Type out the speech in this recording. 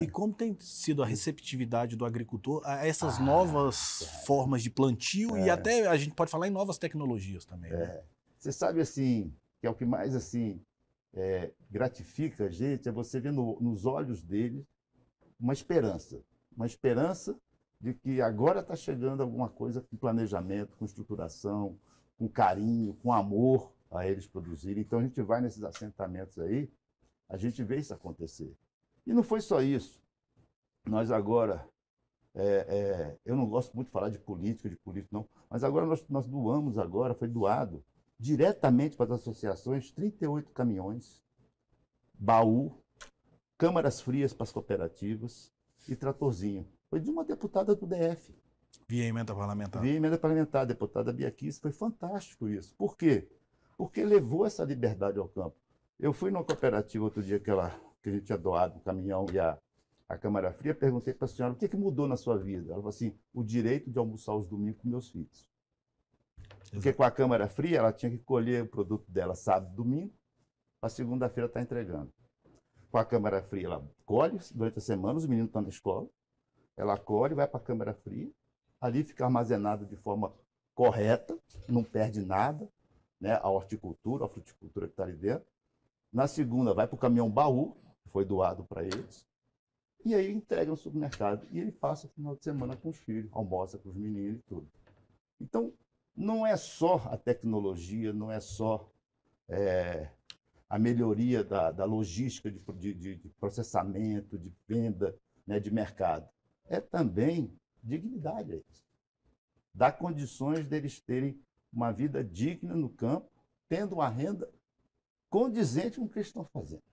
E como tem sido a receptividade do agricultor a essas ah, novas é. formas de plantio é. e até a gente pode falar em novas tecnologias também? Né? É. Você sabe assim que é o que mais assim é, gratifica a gente é você ver no, nos olhos deles uma esperança, uma esperança de que agora está chegando alguma coisa com planejamento, com estruturação, com carinho, com amor a eles produzirem. Então a gente vai nesses assentamentos aí, a gente vê isso acontecer. E não foi só isso. Nós agora, é, é, eu não gosto muito de falar de política, de político não, mas agora nós, nós doamos agora, foi doado diretamente para as associações 38 caminhões, baú, câmaras frias para as cooperativas e tratorzinho. Foi de uma deputada do DF. Via emenda parlamentar. Via emenda parlamentar, deputada Bia Kiss, foi fantástico isso. Por quê? Porque levou essa liberdade ao campo. Eu fui numa cooperativa outro dia que ela que a gente tinha doado o caminhão e a, a Câmara Fria, perguntei para a senhora o que, que mudou na sua vida. Ela falou assim: o direito de almoçar os domingos com meus filhos. Porque com a Câmara Fria, ela tinha que colher o produto dela sábado domingo, para segunda-feira estar tá entregando. Com a Câmara Fria, ela colhe durante a semana, os meninos estão na escola, ela colhe, vai para a Câmara Fria, ali fica armazenado de forma correta, não perde nada, né? a horticultura, a fruticultura que está ali dentro. Na segunda, vai para o caminhão baú, foi doado para eles. E aí entrega no supermercado e ele passa o final de semana com os filhos, almoça com os meninos e tudo. Então, não é só a tecnologia, não é só é, a melhoria da, da logística de, de, de, processamento, de venda, né, de mercado. É também dignidade a Dar condições deles terem uma vida digna no campo, tendo uma renda condizente com o que eles estão fazendo.